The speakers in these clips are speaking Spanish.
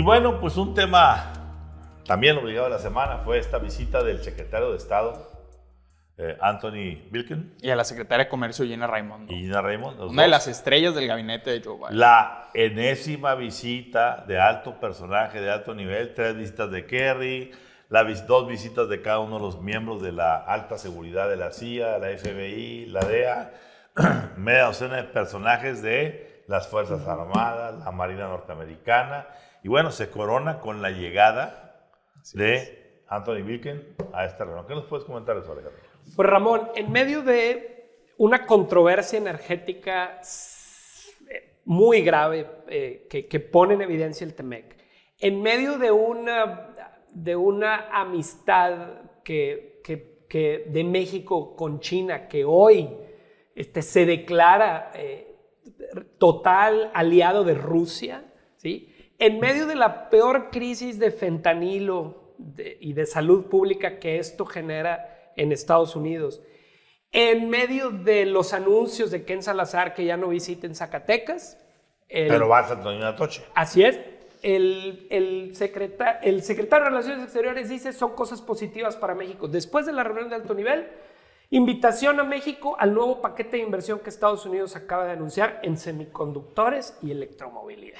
Y bueno, pues un tema también obligado de la semana fue esta visita del secretario de Estado, eh, Anthony Bilken. Y a la secretaria de Comercio, Gina Raimondo. y Gina Raimondo. Una de las estrellas del gabinete de Joe Biden. La enésima visita de alto personaje, de alto nivel, tres visitas de Kerry, dos visitas de cada uno de los miembros de la alta seguridad de la CIA, la FBI, la DEA, e media docena de personajes de las Fuerzas Armadas, la Marina Norteamericana y bueno, se corona con la llegada de Anthony Wilken a esta reunión. ¿Qué nos puedes comentar de eso, Alejandro? Pues Ramón, en medio de una controversia energética muy grave eh, que, pone en evidencia el TEMEC, en medio de una, de una amistad que, que, de México con China, que hoy este, se declara eh, total aliado de Rusia, ¿sí? En medio de la peor crisis de fentanilo y de salud pública que esto genera en Estados Unidos, en medio de los anuncios de Ken Salazar que ya no visiten Zacatecas. Pero va a Toño Atoche. Así es. El, el secretario de Relaciones Exteriores dice son cosas positivas para México. Después de la reunión de alto nivel, Invitación a México al nuevo paquete de inversión que Estados Unidos acaba de anunciar en semiconductores y electromovilidad.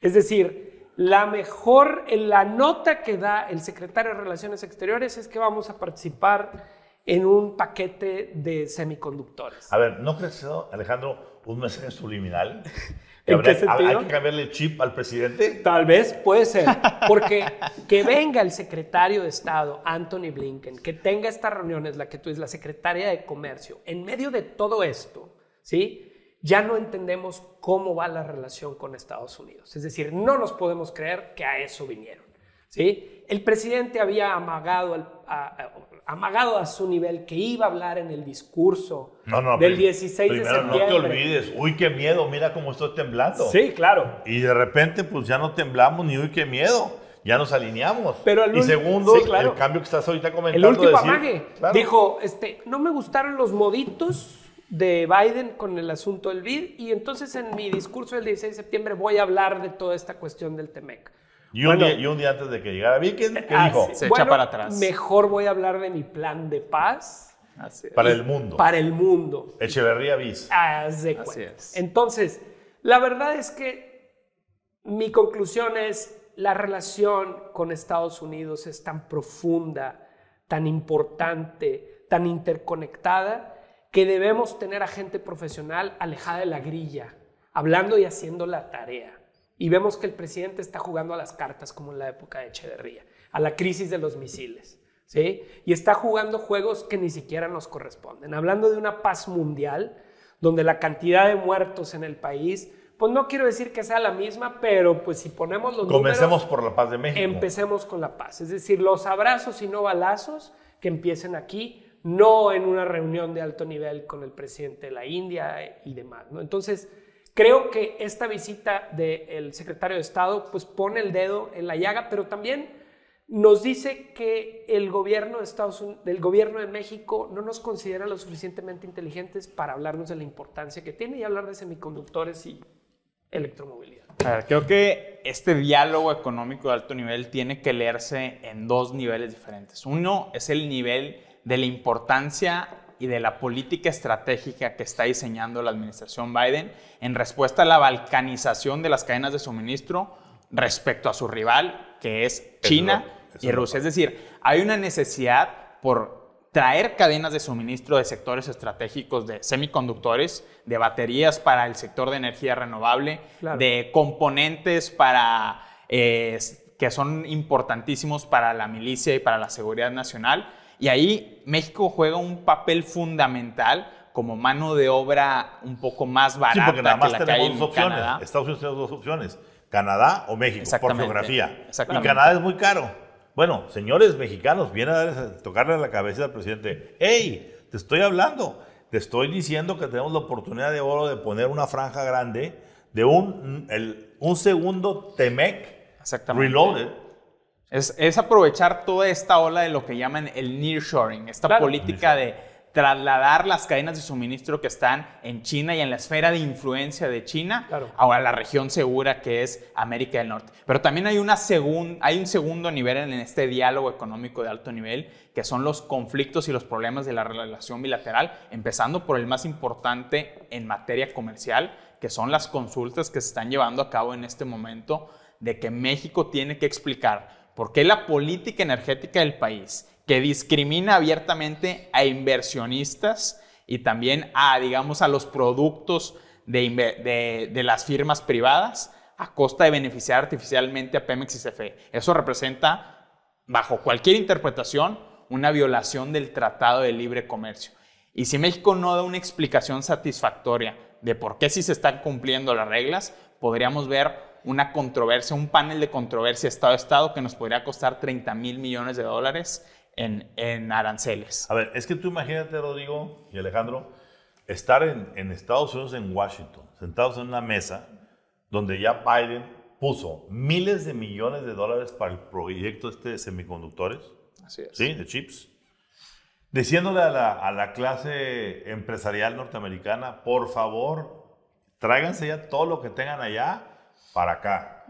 Es decir, la mejor, eh, la nota que da el secretario de Relaciones Exteriores es que vamos a participar en un paquete de semiconductores. A ver, ¿no crees, Alejandro, un mensaje subliminal? ¿Hay que cambiarle el chip al presidente? Tal vez, puede ser. Porque que venga el secretario de Estado, Anthony Blinken, que tenga estas reuniones, la que tú es la secretaria de Comercio, en medio de todo esto, ¿sí? ya no entendemos cómo va la relación con Estados Unidos. Es decir, no nos podemos creer que a eso vinieron. ¿sí? El presidente había amagado, a, amagado a su nivel que iba a hablar en el discurso del 16 de septiembre. No te olvides, uy, qué miedo, mira cómo estoy temblando. Sí, claro. Y de repente, pues ya no temblamos ni uy, qué miedo ya nos alineamos. Pero el y segundo, el cambio que estás ahorita comentando. El último amague. Dijo, este, no me gustaron los moditos de Biden con el asunto del BID y entonces en mi discurso del 16 de septiembre voy a hablar de toda esta cuestión del TEMEC. Y, y, un día antes de que llegara Biden ¿qué ah, dijo? Se echa para atrás. Mejor voy a hablar de mi plan de paz. para el mundo. Para el mundo. Echeverría Bis. Así es. Entonces, la verdad es que mi conclusión es la relación con Estados Unidos es tan profunda, tan importante, tan interconectada, que debemos tener a gente profesional alejada de la grilla, hablando y haciendo la tarea. Y vemos que el presidente está jugando a las cartas como en la época de Echeverría, a la crisis de los misiles. ¿sí? Y está jugando juegos que ni siquiera nos corresponden. Hablando de una paz mundial, donde la cantidad de muertos en el país, pues no quiero decir que sea la misma, pero pues si ponemos los Comencemos por la paz de México. Empecemos con la paz. Es decir, los abrazos y no balazos que empiecen aquí no en una reunión de alto nivel con el presidente de la India y demás. Entonces, creo que esta visita del secretario de Estado pues, pone el dedo en la llaga, pero también nos dice que el gobierno de Estados gobierno de México no nos considera lo suficientemente inteligentes para hablarnos de la importancia que tiene y hablar de semiconductores y electromovilidad. creo que este diálogo económico de alto nivel tiene que leerse en dos niveles diferentes. Uno es el nivel de la importancia y de la política estratégica que está diseñando la administración Biden en respuesta a la balcanización de las cadenas de suministro respecto a su rival, que es China y Rusia. Es decir, hay una necesidad por traer cadenas de suministro de sectores estratégicos de semiconductores, de baterías para el sector de energía renovable, de componentes para eh, que son importantísimos para la milicia y para la seguridad nacional, y ahí México juega un papel fundamental como mano de obra un poco más barata porque nada más tenemos dos opciones. Canadá. Estados Unidos tiene dos opciones, Canadá o México, por geografía. Y Canadá es muy caro. Bueno, señores mexicanos, viene a, a tocarle la cabeza al presidente. ¡Ey! Te estoy hablando. Te estoy diciendo que tenemos la oportunidad de oro de poner una franja grande de un, un segundo Temec Reloaded es, aprovechar toda esta ola de lo que llaman el nearshoring, esta política de trasladar las cadenas de suministro que están en China y en la esfera de influencia de China a la región segura que es América del Norte. Pero también hay, una hay un segundo nivel en este diálogo económico de alto nivel, que son los conflictos y los problemas de la relación bilateral, empezando por el más importante en materia comercial, que son las consultas que se están llevando a cabo en este momento de que México tiene que explicar porque la política energética del país, que discrimina abiertamente a inversionistas y también a, digamos, a los productos de, las firmas privadas, a costa de beneficiar artificialmente a Pemex y CFE? Eso representa, bajo cualquier interpretación, una violación del Tratado de Libre Comercio. Y si México no da una explicación satisfactoria de por qué sí se están cumpliendo las reglas, podríamos ver una controversia, un panel de controversia Estado-Estado a que nos podría costar 30 mil millones de dólares en, en, aranceles. A ver, es que tú imagínate, Rodrigo y Alejandro, estar en, en Estados Unidos, en Washington, sentados en una mesa donde ya Biden puso miles de millones de dólares para el proyecto este de semiconductores, ¿sí? De chips. Diciéndole a la, a la clase empresarial norteamericana, por favor, tráiganse ya todo lo que tengan allá para acá.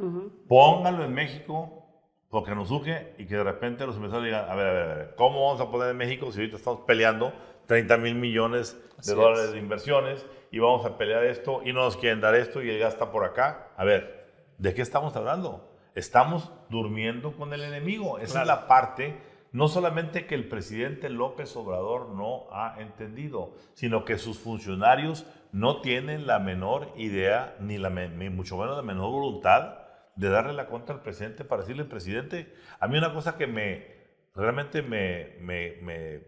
Póngalo en México porque nos surge y que de repente los inversores digan, a ver, a ver, a ver, ¿cómo vamos a poner en México si ahorita estamos peleando 30 mil millones de dólares de inversiones y vamos a pelear esto y no nos quieren dar esto y el gas por acá? A ver, ¿de qué estamos hablando? Estamos durmiendo con el enemigo. Esa es la parte no solamente que el presidente López Obrador no ha entendido, sino que sus funcionarios no tienen la menor idea, ni, la, mucho menos la menor voluntad de darle la cuenta al presidente para decirle, presidente, a mí una cosa que me realmente me,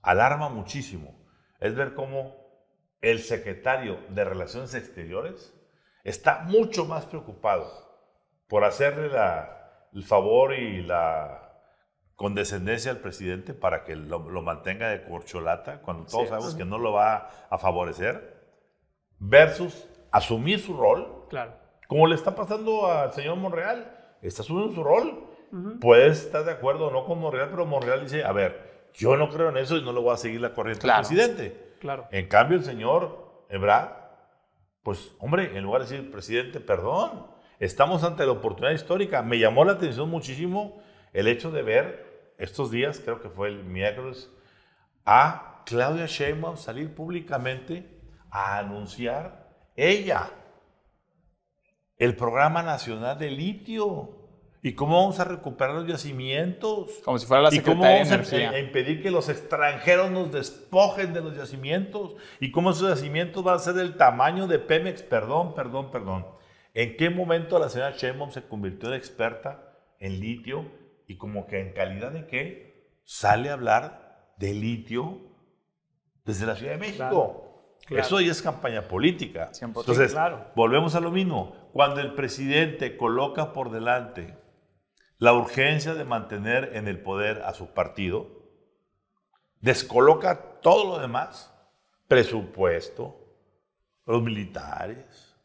alarma muchísimo es ver cómo el secretario de Relaciones Exteriores está mucho más preocupado por hacerle el favor y la descendencia al presidente para que lo, lo mantenga de corcholata, cuando todos sabemos que no lo va a favorecer, versus asumir su rol, claro. como le está pasando al señor Monreal, está asumiendo su rol, puede puedes estar de acuerdo o no con Monreal, pero Monreal dice, a ver, yo no creo en eso y no lo voy a seguir la corriente al presidente. Claro. En cambio, el señor Ebrard, pues hombre, en lugar de decir, presidente, perdón, estamos ante la oportunidad histórica, me llamó la atención muchísimo el hecho de ver estos días, creo que fue el miércoles, a Claudia Sheinbaum salir públicamente a anunciar ella el programa nacional de litio. ¿Y cómo vamos a recuperar los yacimientos? Como si fuera la Secretaría ¿Y cómo vamos a em, impedir que los extranjeros nos despojen de los yacimientos? ¿Y cómo esos yacimientos van a ser del tamaño de Pemex? Perdón, perdón, perdón. ¿En qué momento la señora Sheinbaum se convirtió en experta en litio y como que en calidad de qué sale a hablar de litio desde la Ciudad de México. Eso ya es campaña política. Entonces, volvemos a lo mismo. Cuando el presidente coloca por delante la urgencia de mantener en el poder a su partido, descoloca todo lo demás, presupuesto, los militares,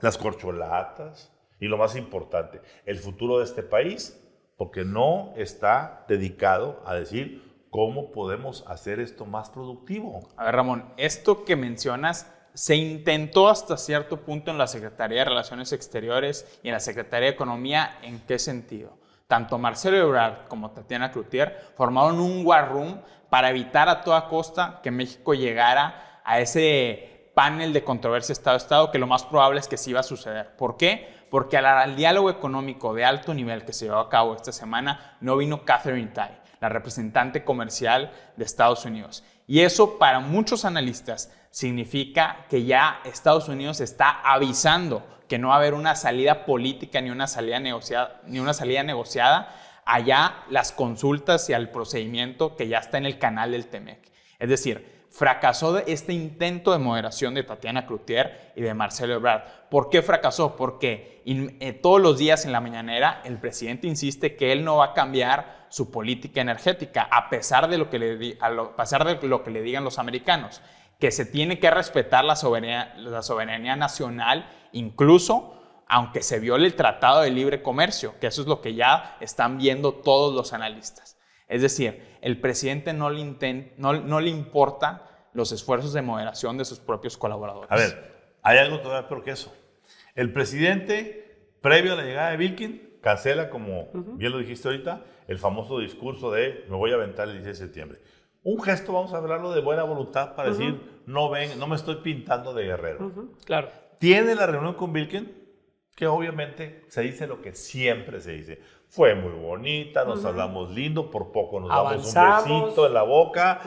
las corcholatas y lo más importante, el futuro de este país porque no está dedicado a decir cómo podemos hacer esto más productivo. A ver, Ramón, esto que mencionas se intentó hasta cierto punto en la Secretaría de Relaciones Exteriores y en la Secretaría de Economía, ¿en qué sentido? Tanto Marcelo Ebrard como Tatiana Cloutier formaron un war room para evitar a toda costa que México llegara a ese panel de controversia Estado-Estado que lo más probable es que sí iba a suceder. ¿Por qué? Porque al diálogo económico de alto nivel que se llevó a cabo esta semana no vino Catherine Tai, la representante comercial de Estados Unidos. Y eso para muchos analistas significa que ya Estados Unidos está avisando que no va a haber una salida política ni una salida negociada, ni una salida negociada allá las consultas y al procedimiento que ya está en el canal del TEMEC. Es decir, fracasó este intento de moderación de Tatiana Cloutier y de Marcelo Ebrard. ¿Por qué fracasó? Porque eh, todos los días en la mañanera el presidente insiste que él no va a cambiar su política energética a pesar de lo que le, de lo que le digan los americanos, que se tiene que respetar la soberanía, la soberanía nacional, incluso aunque se viole el Tratado de Libre Comercio, que eso es lo que ya están viendo todos los analistas. Es decir, el presidente no le, importa los esfuerzos de moderación de sus propios colaboradores. A ver, hay algo todavía peor que eso. El presidente, previo a la llegada de Vilkin, cancela, como bien lo dijiste ahorita, el famoso discurso de me voy a aventar el 10 de septiembre. Un gesto, vamos a hablarlo de buena voluntad para decir, no ven, no me estoy pintando de guerrero. Claro. Tiene la reunión con Vilken, que obviamente se dice lo que siempre se dice. Fue muy bonita, nos hablamos lindo, por poco nos damos un besito en la boca.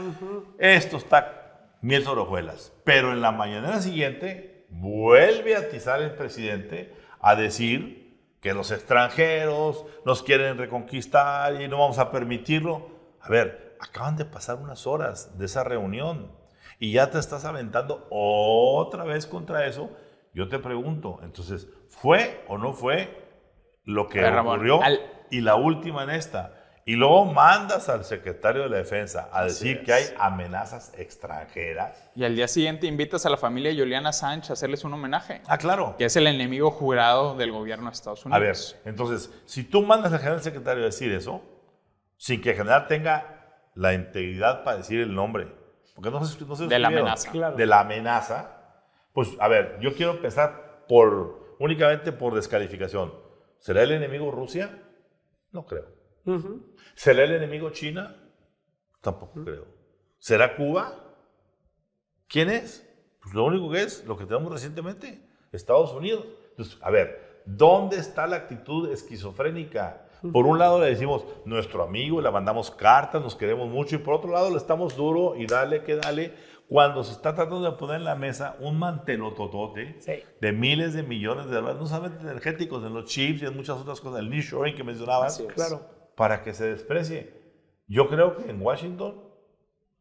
Esto está miel sobre Pero en la mañana siguiente vuelve a atizar el presidente a decir que los extranjeros nos quieren reconquistar y no vamos a permitirlo. A ver, acaban de pasar unas horas de esa reunión y ya te estás aventando otra vez contra eso. Yo te pregunto, entonces, ¿fue o no fue lo que ocurrió y la última en esta. Y luego mandas al secretario de la defensa a decir que hay amenazas extranjeras. Y al día siguiente invitas a la familia de Juliana Sánchez a hacerles un homenaje. Ah, claro. Que es el enemigo jurado del gobierno de Estados Unidos. A ver, entonces, si tú mandas al general secretario a decir eso, sin que el general tenga la integridad para decir el nombre, porque no se, no se De la amenaza. De la amenaza. Pues, a ver, yo quiero empezar por, únicamente por descalificación. ¿Será el enemigo Rusia? No creo. ¿Será el enemigo China? Tampoco creo. ¿Será Cuba? ¿Quién es? Pues lo único que es lo que tenemos recientemente, Estados Unidos. Entonces, a ver, ¿dónde está la actitud esquizofrénica? Por un lado le decimos nuestro amigo, le mandamos cartas, nos queremos mucho, y por otro lado le estamos duro y dale que dale cuando se está tratando de poner en la mesa un mantelototote de miles de millones de dólares, no solamente energéticos, en los chips y en muchas otras cosas, el nearshoring que mencionabas, claro, para que se desprecie. Yo creo que en Washington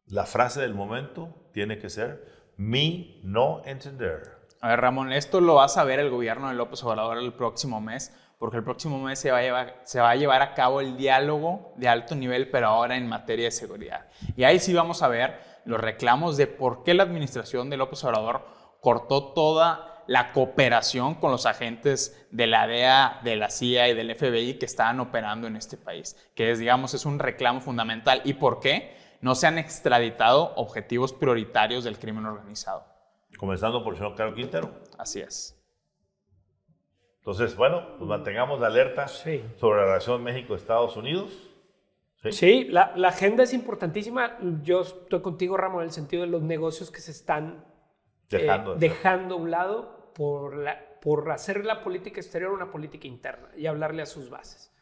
la frase del momento tiene que ser me no entender. A ver, Ramón, esto lo va a saber el gobierno de López Obrador el próximo mes porque el próximo mes se va, a llevar, se va a llevar a cabo el diálogo de alto nivel, pero ahora en materia de seguridad. Y ahí sí vamos a ver los reclamos de por qué la administración de López Obrador cortó toda la cooperación con los agentes de la DEA, de la CIA y del FBI que estaban operando en este país, que es, digamos, es un reclamo fundamental. ¿Y por qué no se han extraditado objetivos prioritarios del crimen organizado? Comenzando por el señor Carlos Quintero. Así es. Entonces, bueno, pues mantengamos la alerta sobre la relación México-Estados Unidos. Sí, la, agenda es importantísima. Yo estoy contigo, Ramón, en el sentido de los negocios que se están eh, dejando, dejando a un lado por, la, por hacer la política exterior una política interna y hablarle a sus bases.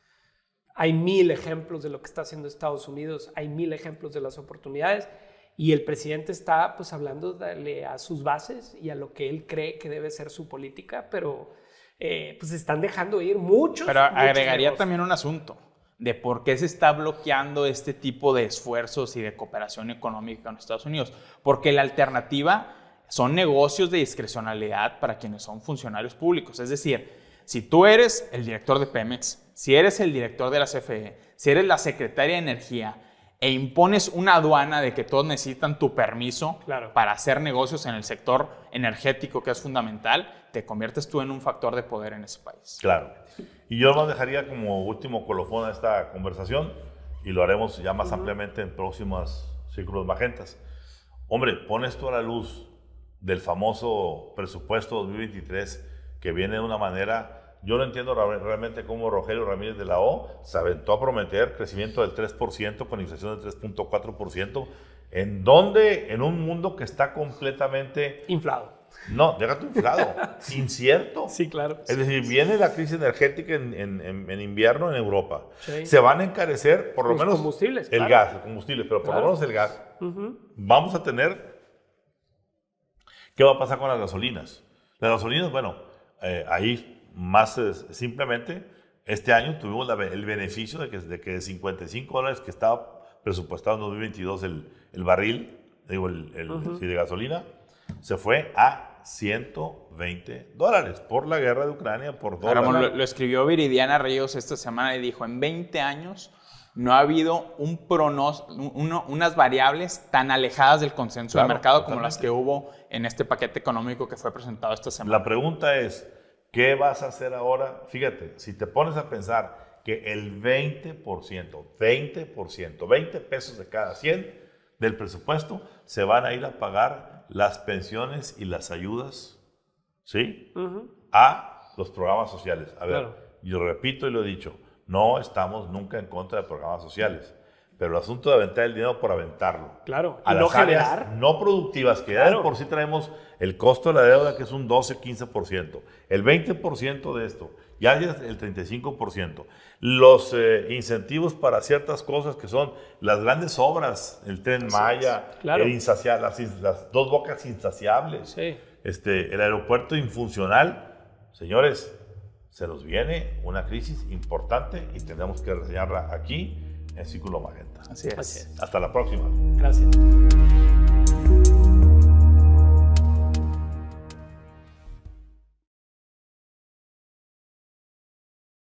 Hay mil ejemplos de lo que está haciendo Estados Unidos, hay mil ejemplos de las oportunidades y el presidente está pues hablando a sus bases y a lo que él cree que debe ser su política, pero eh, pues están dejando ir muchos. Pero agregaría también un asunto de por qué se está bloqueando este tipo de esfuerzos y de cooperación económica en Estados Unidos. Porque la alternativa son negocios de discrecionalidad para quienes son funcionarios públicos. Es decir, si tú eres el director de Pemex, si eres el director de la CFE, si eres la secretaria de Energía, e impones una aduana de que todos necesitan tu permiso para hacer negocios en el sector energético, que es fundamental, te conviertes tú en un factor de poder en ese país. Claro. Y yo lo dejaría como último colofón a esta conversación, y lo haremos ya más ampliamente en próximos círculos magentas. Hombre, pones tú a la luz del famoso presupuesto 2023 que viene de una manera yo no entiendo realmente cómo Rogelio Ramírez de la O se aventó a prometer crecimiento del 3% con inflación del 3.4%. ¿En dónde? En un mundo que está completamente... Inflado. No, de gato inflado, incierto. Sí, claro. Es decir, viene la crisis energética en, invierno en Europa. Se van a encarecer por lo Los menos combustibles, el gas, el combustibles, pero por lo menos el gas. Vamos a tener... ¿Qué va a pasar con las gasolinas? Las gasolinas, bueno, eh, ahí más simplemente, este año tuvimos el beneficio de que, de que 55 dólares que estaba presupuestado en 2022 el, barril, digo, el, de gasolina, se fue a 120 dólares por la guerra de Ucrania, por dólares. lo, escribió Viridiana Ríos esta semana y dijo, en 20 años no ha habido un unas variables tan alejadas del consenso de mercado como las que hubo en este paquete económico que fue presentado esta semana. La pregunta es, ¿Qué vas a hacer ahora? Fíjate, si te pones a pensar que el 20%, 20%, 20 pesos de cada 100 del presupuesto se van a ir a pagar las pensiones y las ayudas, ¿sí? A los programas sociales. A ver, yo repito y lo he dicho, no estamos nunca en contra de programas sociales pero el asunto de aventar el dinero por aventarlo. Claro, a las no áreas no productivas, que ya de por sí traemos el costo de la deuda, que es un 12-15%. El 20% de esto, ya es el 35%. Los eh, incentivos para ciertas cosas que son las grandes obras, el tren Maya, claro. las, dos bocas insaciables, este, el aeropuerto infuncional. Señores, se nos viene una crisis importante y tenemos que reseñarla aquí el Círculo Magenta. Así Así es. Hasta la próxima. Gracias.